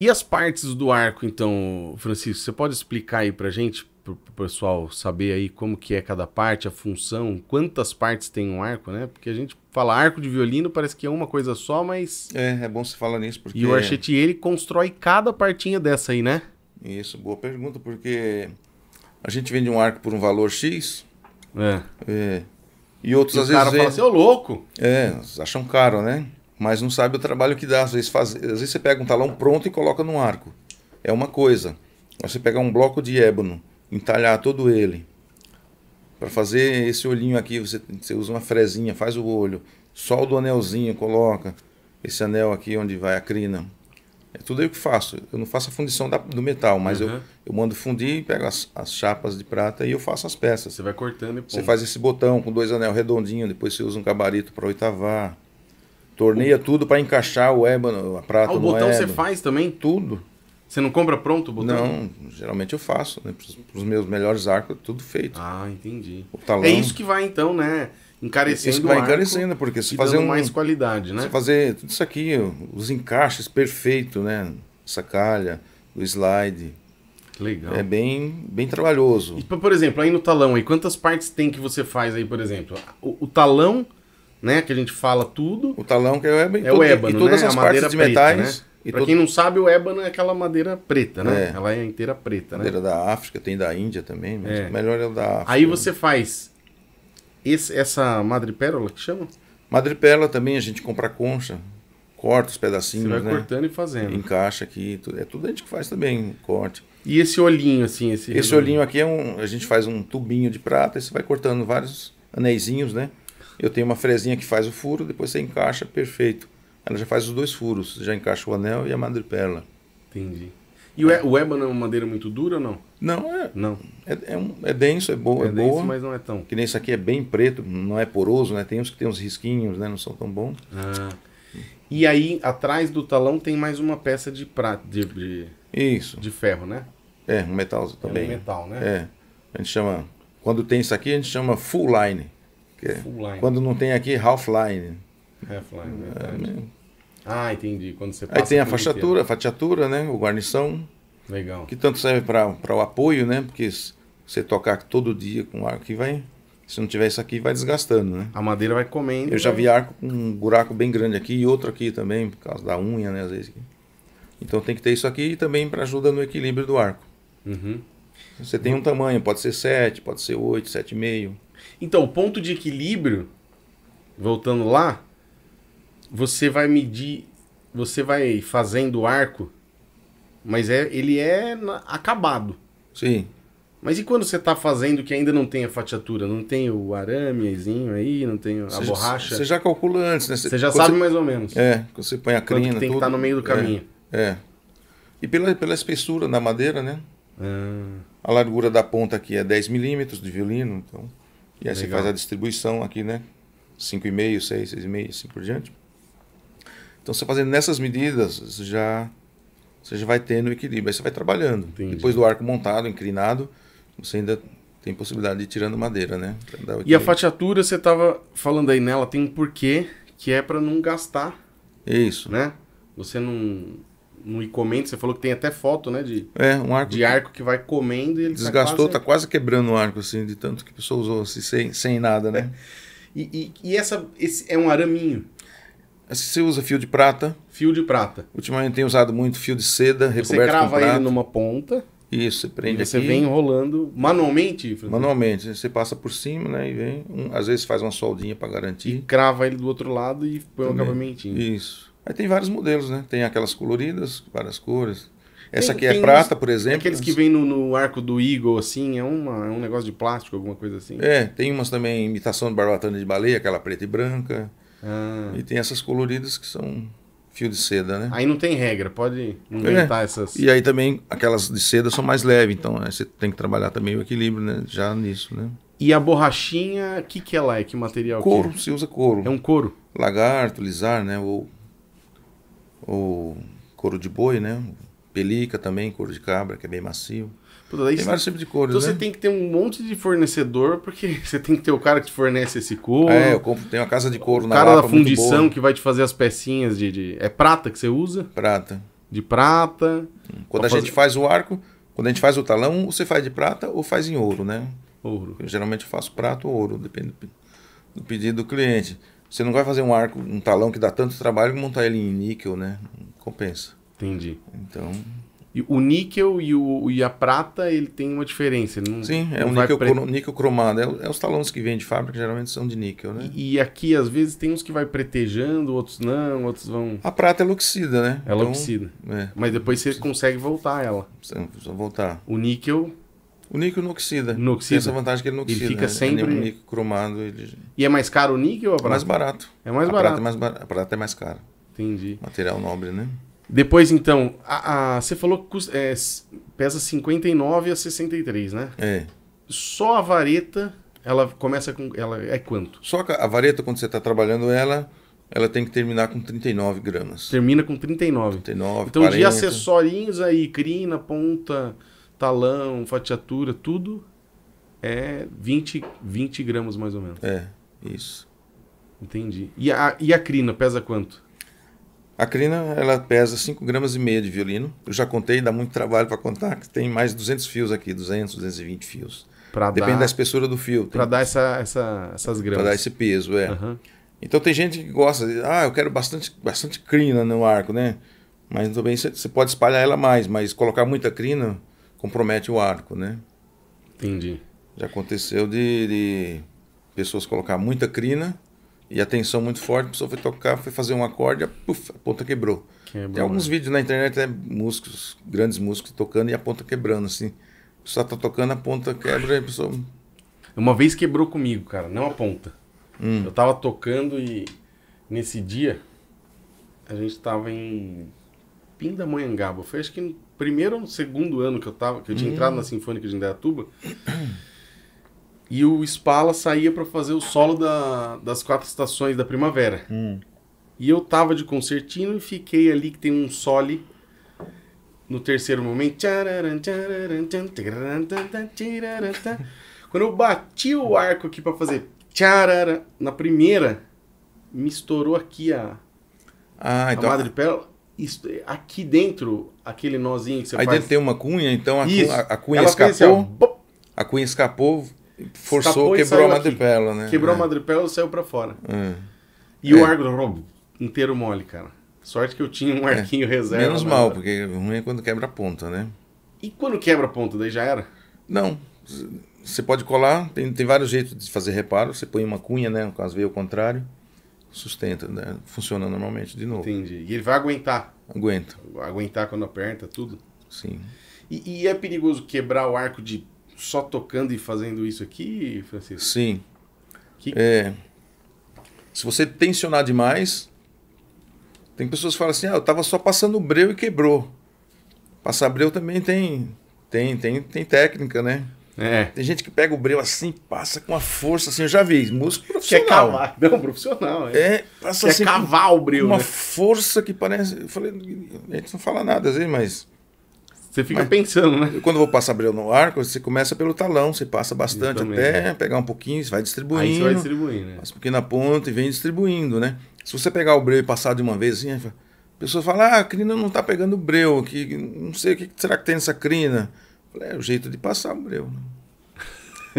E as partes do arco, então, Francisco, você pode explicar aí pra gente, pro, pro pessoal saber aí como que é cada parte, a função, quantas partes tem um arco, né? Porque a gente fala arco de violino, parece que é uma coisa só, mas... É, é bom você falar nisso, porque... E o Archetier, ele constrói cada partinha dessa aí, né? Isso, boa pergunta, porque a gente vende um arco por um valor X... É. é e outros, e às vezes... O cara fala assim, ô louco! É, acham caro, né? mas não sabe o trabalho que dá. Às vezes, faz, às vezes você pega um talão pronto e coloca no arco. É uma coisa. Você pegar um bloco de ébano, entalhar todo ele. Para fazer esse olhinho aqui, você, você usa uma fresinha faz o olho, solda o anelzinho, coloca. Esse anel aqui onde vai a crina. É tudo eu que faço. Eu não faço a fundição da, do metal, mas uhum. eu, eu mando fundir, pego as, as, chapas de prata e eu faço as peças. Você vai cortando e ponto. Você faz esse botão com dois anel redondinho, depois você usa um gabarito para oitavar. Torneia tudo para encaixar o ébano, a prata ah, o botão você faz também? Tudo. Você não compra pronto o botão? Não, geralmente eu faço, né? Para os meus melhores arcos, tudo feito. Ah, entendi. É isso que vai então, né? Encarecendo isso vai encarecendo, porque se fazer um, mais qualidade, né? Se fazer tudo isso aqui, os encaixes perfeito, né? Essa calha, o slide. Legal. É bem, bem trabalhoso. E, por exemplo, aí no talão, aí quantas partes tem que você faz aí, por exemplo? o, o talão né? Que a gente fala tudo. O talão que é o ébano. É o ébano, e todas né? as a partes de preta, metais. Né? para quem não sabe, o ébano é aquela madeira preta, né? É. Ela é inteira preta, madeira né? Madeira da África, tem da Índia também, mas é. melhor é o da África. Aí né? você faz esse, essa madrepérola que chama? Madrepérola também, a gente compra concha, corta os pedacinhos, Você vai né? cortando e fazendo. Encaixa aqui, tudo, é tudo a gente que faz também, corte. E esse olhinho assim, esse Esse redondo? olhinho aqui é um, a gente faz um tubinho de prata e você vai cortando vários anéisinhos, né? Eu tenho uma fresinha que faz o furo, depois você encaixa, perfeito. Ela já faz os dois furos, já encaixa o anel e a madreperla. Entendi. E o, é. o ébano é uma madeira muito dura ou não? Não, é. Não. É, é, um, é denso, é, bo é, é denso, boa. mas não é tão. Que nem isso aqui é bem preto, não é poroso, né? Tem uns que tem uns risquinhos, né? Não são tão bons. Ah. E aí, atrás do talão tem mais uma peça de prata, de, de, Isso. De ferro, né? É, um metal também. É um metal, né? É. A gente chama. Quando tem isso aqui, a gente chama full line. Quando não tem aqui, half-line. Half-line, É, né? ah, entendi. Quando você Aí tem a fatiatura, a fatiatura, né? O guarnição. Legal. Que tanto serve para o apoio, né? Porque você tocar todo dia com arco que vai. Se não tiver isso aqui, vai desgastando, né? A madeira vai comendo. Eu já né? vi arco com um buraco bem grande aqui e outro aqui também, por causa da unha, né? Às vezes. Então tem que ter isso aqui também para ajuda no equilíbrio do arco. Uhum. Você tem um tamanho, pode ser 7, pode ser 8, 7,5. Então, o ponto de equilíbrio, voltando lá, você vai medir, você vai fazendo o arco, mas é, ele é acabado. Sim. Mas e quando você está fazendo que ainda não tem a fatiatura? Não tem o aramezinho aí, não tem a borracha? você já calcula antes, né? Você, já sabe mais ou menos. É, você põe a crina... Quanto que tem tá tudo, que estar tá no meio do é, caminho. É, é. E pela, pela espessura da madeira, né? Ah. A largura da ponta aqui é 10 milímetros de violino, então... E aí Legal. você faz a distribuição aqui, né? 5,5, 6, 6,5, assim por diante. Então você fazendo nessas medidas, você já, você já vai tendo equilíbrio. Aí você vai trabalhando. Entendi. Depois do arco montado, inclinado, você ainda tem possibilidade de ir tirando madeira, né? E a fatiatura, você estava falando aí nela, tem um porquê que é para não gastar. Isso. Né? Você não no e-comendo, você falou que tem até foto, né? De, é, um arco. De arco que vai comendo e ele tá Desgastou, tá quase, tá quase quebrando o arco, assim, de tanto que a pessoa usou, assim, sem, sem nada, né? É. E, e, e, essa, esse é um araminho? Assim, você usa fio de prata. Fio de prata. Ultimamente tem usado muito fio de seda, recoberto com prata. Você crava ele numa ponta. Isso, você prende e você aqui. vem enrolando manualmente? Francisco? Manualmente. Assim, você passa por cima, né? E vem. Um, às vezes faz uma soldinha para garantir. E crava ele do outro lado e põe um acabamentinho. Isso. Aí tem vários modelos, né? Tem aquelas coloridas, várias cores. Essa tem, aqui é prata, por exemplo. Aqueles que vêm no, no, arco do Eagle, assim, é, uma, é um negócio de plástico, alguma coisa assim. É, tem umas também, imitação de barbatana de baleia, aquela preta e branca. Ah. E tem essas coloridas que são fio de seda, né? Aí não tem regra, pode é. inventar é. essas. E aí também aquelas de seda são mais leves, então aí é, você tem que trabalhar também o equilíbrio, né? Já nisso, né? E a borrachinha, o que, que ela é? Que material? Couro, que é? se usa couro. É um couro. Lagarto, lisar, né? Ou o couro de boi, né? Pelica também, couro de cabra, que é bem macio. Puta, tem vários tipos de couro, então né? você tem que ter um monte de fornecedor, porque você tem que ter o cara que te fornece esse couro. É, eu compro, tem uma casa de couro o na cara Lapa, da fundição que vai te fazer as pecinhas de, de, É prata que você usa? Prata. De prata. Hum, quando a fazer... gente faz o arco, quando a gente faz o talão, você faz de prata ou faz em ouro, né? Ouro. Eu geralmente faço prata ou ouro, depende do pedido do cliente. Você não vai fazer um arco, um talão que dá tanto trabalho montar ele em níquel, né? Compensa. Entendi. Então. E o níquel e, o, e a prata, ele tem uma diferença. Não, Sim, é um níquel, pre... níquel cromado. É, é, os talões que vêm de fábrica, geralmente são de níquel, né? E, e, aqui, às vezes, tem uns que vai pretejando, outros não, outros vão. A prata é luxida, né? Ela é então, é luxida. Mas depois você consegue voltar ela. Precisa voltar. O níquel o níquel não oxida. Não oxida. Tem essa vantagem que ele não oxida. Ele fica sempre. Né? Ele é um níquel cromado. Ele... E é mais caro o níquel ou a prata? Mais barato. É mais a é barato. Prata é mais bar... A prata é mais cara. Entendi. Material nobre, né? Depois, então, a, a, você falou que custa, é, pesa 59 a 63, né? É. Só a vareta, ela começa com. Ela é quanto? Só a vareta, quando você está trabalhando ela, ela tem que terminar com 39 gramas. Termina com 39. 39, Então, 40. de acessorinhos aí, crina, ponta talão, fatiatura, tudo é 20, 20 gramas mais ou menos. É, isso. Entendi. E a, e a crina pesa quanto? A crina ela pesa 5 gramas e meio de violino. Eu já contei, dá muito trabalho para contar, que tem mais 200 fios aqui, 200, 220 fios. Pra Depende dar, da espessura do fio. Para dar essa, essa, essas gramas. Para dar esse peso, é. Uhum. Então tem gente que gosta, de, ah, eu quero bastante, bastante crina no arco, né? Mas também você pode espalhar ela mais, mas colocar muita crina compromete o arco, né? Entendi. Já aconteceu de, de pessoas colocar muita crina e a tensão muito forte, a pessoa foi tocar, foi fazer um acorde, a, puff, a ponta quebrou. quebrou. Tem alguns né? vídeos na internet, é músicos, grandes músicos tocando e a ponta quebrando, assim. A pessoa tá tocando, a ponta quebra e a pessoa... Uma vez quebrou comigo, cara, não a ponta. Hum. Eu tava tocando e nesse dia a gente tava em Pindamonhangaba. Foi acho que primeiro ou segundo ano que eu tava, que eu tinha hum. entrado na hum. Sinfônica de Indaiatuba. e o Spala saía para fazer o solo da, das quatro estações da primavera. Hum. E eu tava de concertino e fiquei ali que tem um sole no terceiro momento. Quando eu bati o arco aqui para fazer na primeira, me estourou aqui a, ah, então, a madrepérola aqui dentro, aquele nozinho que você Aí faz... dentro tem uma cunha, então a, cunha, a cunha assim, escapou. Assim, a cunha escapou, forçou, escapou quebrou a madrepérola, né? Quebrou é. a madrepérola e saiu para fora. É. E é. o arco inteiro mole, cara. Sorte que eu tinha um é. arquinho reserva. Menos né? mal, porque ruim é quando quebra a ponta, né? E quando quebra a ponta, daí já era? Não. Você pode colar, tem, tem vários jeitos de fazer reparo. Você põe uma cunha, né? No caso veio o contrário sustenta, né? funciona normalmente de novo. Entendi. E ele vai aguentar? Aguenta. Aguentar quando aperta, tudo? Sim. E, e é perigoso quebrar o arco de só tocando e fazendo isso aqui, Francisco? Sim. Que... É, se você tensionar demais, tem pessoas que falam assim, ah, eu estava só passando breu e quebrou. Passar breu também tem, tem, tem, tem técnica, né? É. Tem gente que pega o breu assim, passa com a força, assim, eu já vi, músico profissional. Quer cavar, não, profissional. É, é passa Quer assim, cavar o breu, Uma né? força que parece, eu falei, a gente não fala nada às vezes, mas... Você fica mas, pensando, né? Quando eu vou passar breu no arco, você começa pelo talão, você passa bastante até pegar um pouquinho, você vai distribuindo. Aí você vai distribuindo, né? Passa um pouquinho na ponta e vem distribuindo, né? Se você pegar o breu e passar de uma vez assim, a pessoa fala, ah, a crina não tá pegando o breu, que, não sei o que será que tem nessa crina. Falei, é o jeito de passar o breu, né?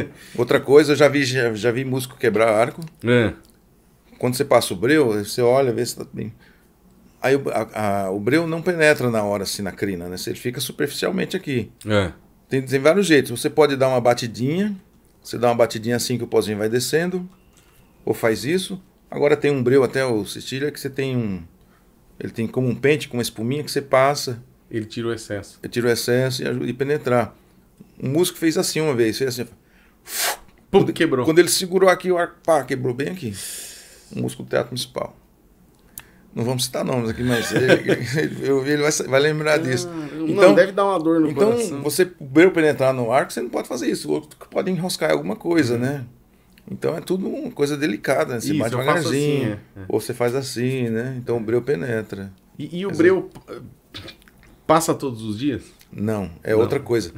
Outra coisa, eu já vi, já, já vi músico quebrar arco. É. Quando você passa o breu, você olha, vê se tá bem. Aí o, a, a, o breu não penetra na hora, assim, na crina, né? Ele fica superficialmente aqui. É. Tem, tem vários jeitos. Você pode dar uma batidinha, você dá uma batidinha assim que o pozinho vai descendo, ou faz isso. Agora tem um breu até o Cecília que você tem um. Ele tem como um pente com uma espuminha que você passa. Ele tira o excesso. Ele tira o excesso e ajuda a penetrar. Um músico fez assim uma vez, fez assim. Pum, quando, quebrou. Quando ele segurou aqui, o arco, pá, quebrou bem aqui. O músculo do teatro municipal. Não vamos citar nomes aqui, mas ele, ele, ele, vai, vai, lembrar ah, disso. Então, não, deve dar uma dor no então, coração. Então, você, breu penetrar no arco, você não pode fazer isso. O outro pode enroscar alguma coisa, uhum. né? Então é tudo uma coisa delicada, né? Você isso, bate assim, devagarzinho, assim, é. ou você faz assim, né? Então o breu penetra. E, e o Quer breu dizer... Passa todos os dias? Não, é Não. outra coisa.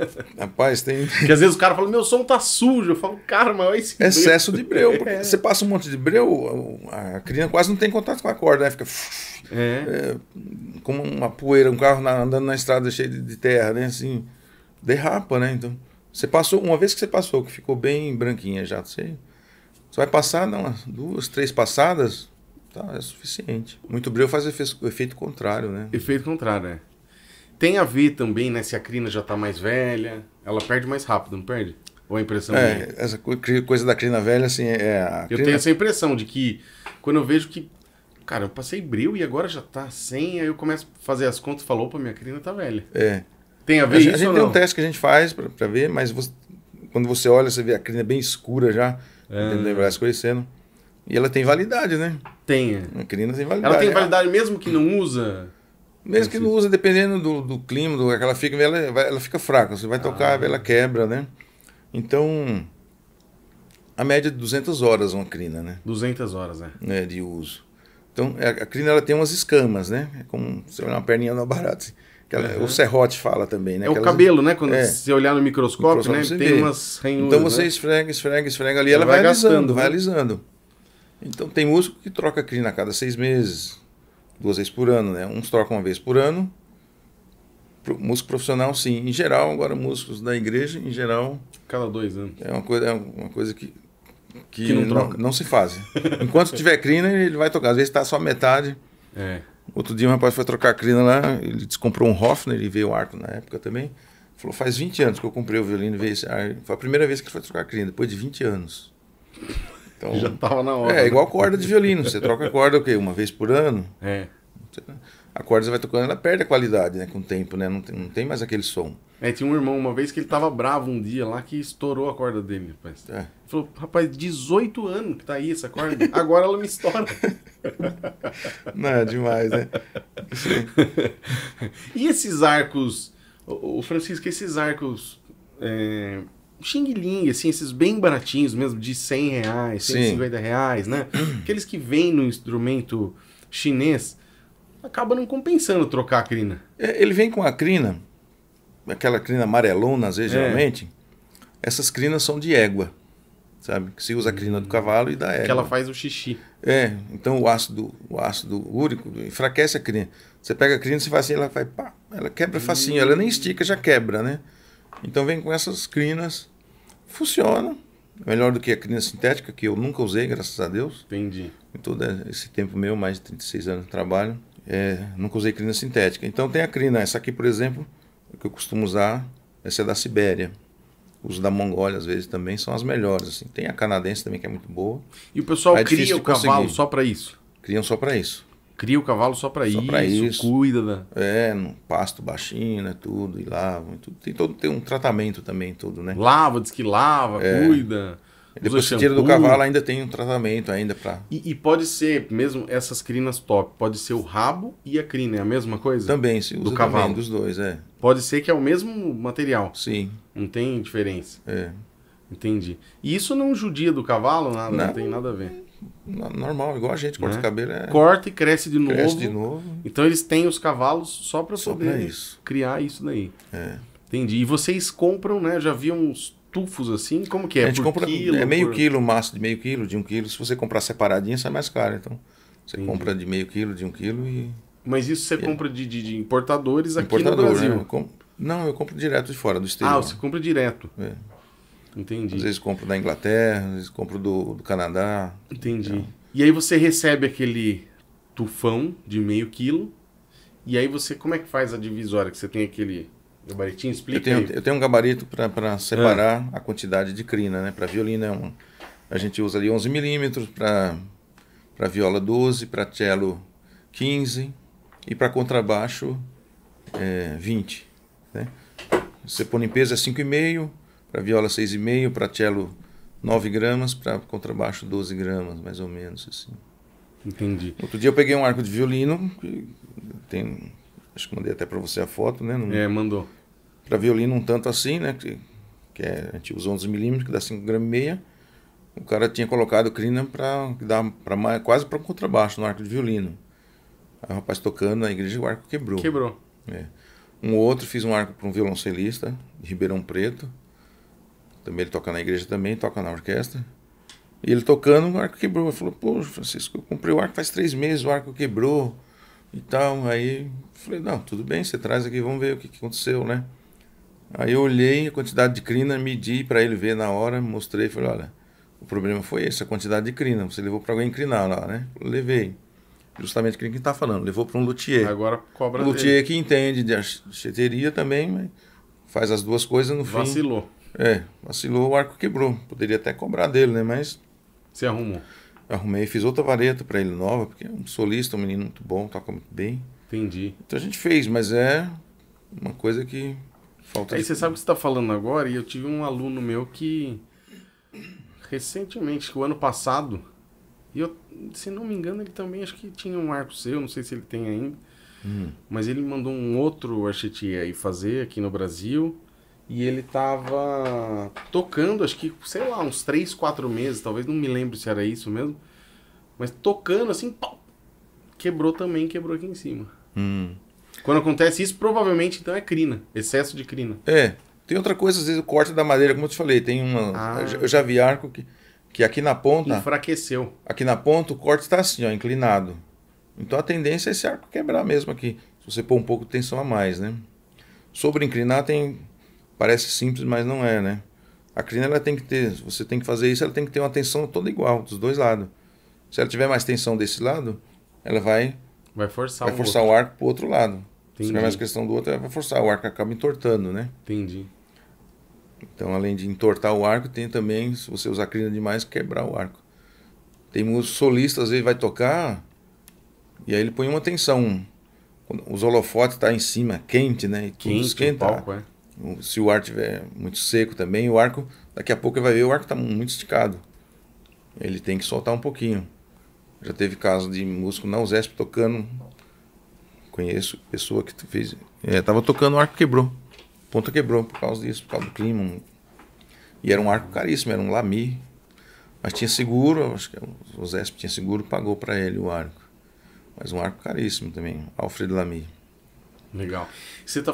Rapaz, tem. Porque às vezes o cara fala, meu som tá sujo. Eu falo, cara, mas olha esse. É breu. Excesso de breu. Porque é. você passa um monte de breu, a criança quase não tem contato com a corda, né? Fica. É. É, como uma poeira, um carro na, andando na estrada cheio de, terra, né? Assim, derrapa, né? Então, você passou, uma vez que você passou, que ficou bem branquinha já, você, você vai passar, não, duas, três passadas, tá, é suficiente. Muito breu faz efeito, efeito contrário, né? Efeito contrário, né? Tem a ver também, né? Se a crina já tá mais velha, ela perde mais rápido, não perde? Ou a impressão é, essa coisa da crina velha, assim, é. é a eu tenho essa impressão de que quando eu vejo que. Cara, eu passei bril e agora já tá sem aí eu começo a fazer as contas e falo, opa, minha crina tá velha. É. Tem a ver a isso? A gente tem um teste que a gente faz para ver, mas você, quando você olha, você vê a crina bem escura já, é. lembrar se conhecendo. E ela tem validade, né? Tem. É. A crina tem validade. Ela tem validade mesmo que não usa mesmo que não use, dependendo do, do clima, do, ela, fica, ela, é, ela fica fraca. Você vai tocar, ah. ela quebra, né? Então, a média é de 200 horas uma crina, né? 200 horas, né? É, de uso. Então, é, a crina ela tem umas escamas, né? É como se uma perninha no barato. uhum. O serrote fala também, né? É o cabelo, né? Quando é. você olhar no microscópio, microscópio né? Tem vê. umas ranhuras. Então você né? esfrega, esfrega, esfrega ali, você ela vai, vai gastando, alisando, né? vai alisando. Então tem músico que troca crina a cada seis meses, duas vezes por ano, né? Uns tocam uma vez por ano. Pro, músico profissional, sim. Em geral, agora músicos da igreja, em geral. Cada dois anos. É uma coisa, é uma coisa que, que, que não, não, não, se faz. Enquanto tiver crina, ele vai tocar. Às vezes está só metade. É. Outro dia um rapaz foi trocar crina lá, ele descomprou um Hoffner, e veio o arco na época também. Falou, faz 20 anos que eu comprei o violino, veio esse arco. Foi a primeira vez que ele foi trocar crina, depois de 20 anos. Então, Já estava na hora. É, né? igual corda de violino. Você troca a corda o quê? Uma vez por ano? É. A corda você vai tocando, ela perde a qualidade, né? Com o tempo, né? Não tem, não tem mais aquele som. É, tinha um irmão uma vez que ele tava bravo um dia lá que estourou a corda dele, rapaz. É. Ele falou, rapaz, 18 anos que tá aí essa corda, agora ela me estoura. não, é demais, né? e esses arcos, o Francisco, esses arcos é, Xing Ling, assim, esses bem baratinhos mesmo, de 100 reais, 150 Sim. reais, né? Aqueles que vêm no instrumento chinês, acaba não compensando trocar a crina. É, ele vem com a crina, aquela crina amarelona, às vezes, é. geralmente. Essas crinas são de égua, sabe? Que se usa a crina do hum. cavalo e da égua. Que ela faz o xixi. É, então o ácido, o ácido úrico enfraquece a crina. Você pega a crina, você faz assim, ela vai, pá, ela quebra facinho, ela nem estica, já quebra, né? Então vem com essas crinas. Funciona. Melhor do que a crina sintética, que eu nunca usei, graças a Deus. Entendi. Em todo esse tempo meu, mais de 36 anos de trabalho, é, nunca usei crina sintética. Então tem a crina, essa aqui, por exemplo, que eu costumo usar, essa é da Sibéria. Os da Mongólia, às vezes, também são as melhores. Assim. Tem a canadense também, que é muito boa. E o pessoal é cria o cavalo conseguir. só para isso? Criam só para isso cria o cavalo só para isso, isso, cuida da... É, no pasto baixinho, né, tudo, e lava tudo. Tem todo tem um tratamento também tudo, né? Lava, diz que lava, é. cuida. Depois que tira do cavalo ainda tem um tratamento ainda para. E, e, pode ser mesmo essas crinas top, pode ser o rabo e a crina é a mesma coisa? Também se usa do cavalo também, dos dois, é. Pode ser que é o mesmo material. Sim. Não tem diferença. É. Entendi. E isso não judia do cavalo nada, não, não tem nada a ver normal, igual a gente, corta de né? o cabelo. É... Corta e cresce de novo. Cresce de novo. Então eles têm os cavalos só para poder isso. criar isso daí. É. Entendi. E vocês compram, né? Já vi uns tufos assim? Como que é? A gente por compra quilo, é meio por... quilo, maço de meio quilo, de um quilo. Se você comprar separadinho, sai mais caro. Então, você Entendi. compra de meio quilo, de um quilo e... Mas isso você e... compra de, de, de, importadores aqui Importador, no Brasil? Né? Eu comp... Não, eu compro direto de fora, do ah, exterior. Ah, você compra direto. É. Entendi. Às vezes compro da Inglaterra, às vezes compro do, do Canadá. Entendi. Então. E aí você recebe aquele tufão de meio quilo. E aí você, como é que faz a divisória? Que você tem aquele gabaritinho? Explica eu tenho, aí. Eu tenho um gabarito para separar ah. a quantidade de crina, né? Para violino é um... A gente usa ali 11 milímetros, para viola 12, para cello 15 e para contrabaixo é, eh, 20. Né? Você põe peso é 5,5, para viola 6,5, para cello 9 gramas, para contrabaixo 12 gramas, mais ou menos assim. Entendi. Outro dia eu peguei um arco de violino, que tem, acho que mandei até para você a foto, né? é, mandou. Para violino um tanto assim, né? Que, que é, a gente usou 11 milímetros, que dá 5 gramas e meia. O cara tinha colocado crina para dar para quase para um contrabaixo no arco de violino. Aí o rapaz tocando na igreja, o arco quebrou. Quebrou. É. Um outro, fiz um arco para um violoncelista de Ribeirão Preto também ele toca na igreja também, toca na orquestra. E ele tocando, o arco quebrou. Ele falou, pô, Francisco, eu comprei o arco faz três meses, o arco quebrou e tal. Aí falei, não, tudo bem, você traz aqui, vamos ver o que, que aconteceu, né? Aí eu olhei a quantidade de crina, medi para ele ver na hora, mostrei, falei, olha, o problema foi esse, a quantidade de crina. Você levou para alguém crinar lá, né? Eu levei. Justamente quem que está falando, levou para um luthier. Agora cobra um luthier dele. que entende de acheteria também, mas faz as duas coisas no Vacilou. fim. Vacilou. É, vacilou, o arco quebrou. Poderia até cobrar dele, né? Mas. Você arrumou? Arrumei, fiz outra vareta para ele nova, porque é um solista, um menino muito bom, toca muito bem. Entendi. Então a gente fez, mas é uma coisa que falta. Aí você sabe o que você está falando agora, e eu tive um aluno meu que. Recentemente, que o ano passado, e eu, se não me engano, ele também acho que tinha um arco seu, não sei se ele tem ainda. Hum. Mas ele mandou um outro archetier aí fazer aqui no Brasil. E ele tava tocando, acho que, sei lá, uns 3, 4 meses, talvez, não me lembro se era isso mesmo. Mas tocando assim, pau, quebrou também, quebrou aqui em cima. Hum. Quando acontece isso, provavelmente então é crina, excesso de crina. É. Tem outra coisa, às vezes o corte da madeira, como eu te falei, tem uma. Ah. Eu já vi arco que, que aqui na ponta. Enfraqueceu. Aqui na ponta o corte está assim, ó, inclinado. Então a tendência é esse arco quebrar mesmo aqui. Se você pôr um pouco de tensão a mais, né? Sobre inclinar tem Parece simples, mas não é, né? A crina ela tem que ter, você tem que fazer isso, ela tem que ter uma tensão toda igual, dos dois lados. Se ela tiver mais tensão desse lado, ela vai vai forçar, vai forçar o, o arco pro outro lado. Entendi. Se tiver mais questão do outro, ela vai forçar o arco, acaba entortando, né? Entendi. Então, além de entortar o arco, tem também, se você usar crina demais, quebrar o arco. Tem músico solista, às vezes vai tocar e aí ele põe uma tensão. Os holofotes tá em cima, quente, né? E tudo quente, esquenta. Palco, é. Se o ar tiver muito seco também, o arco, daqui a pouco vai ver, o arco está muito esticado. Ele tem que soltar um pouquinho. Já teve caso de músico na USESP tocando. Conheço pessoa que fez. É, tava tocando, o arco quebrou. Ponta quebrou por causa disso, por causa do clima. E era um arco caríssimo, era um Lami. Mas tinha seguro, acho que o USESP tinha seguro, pagou para ele o arco. Mas um arco caríssimo também, Alfredo Lamy. Legal. Você está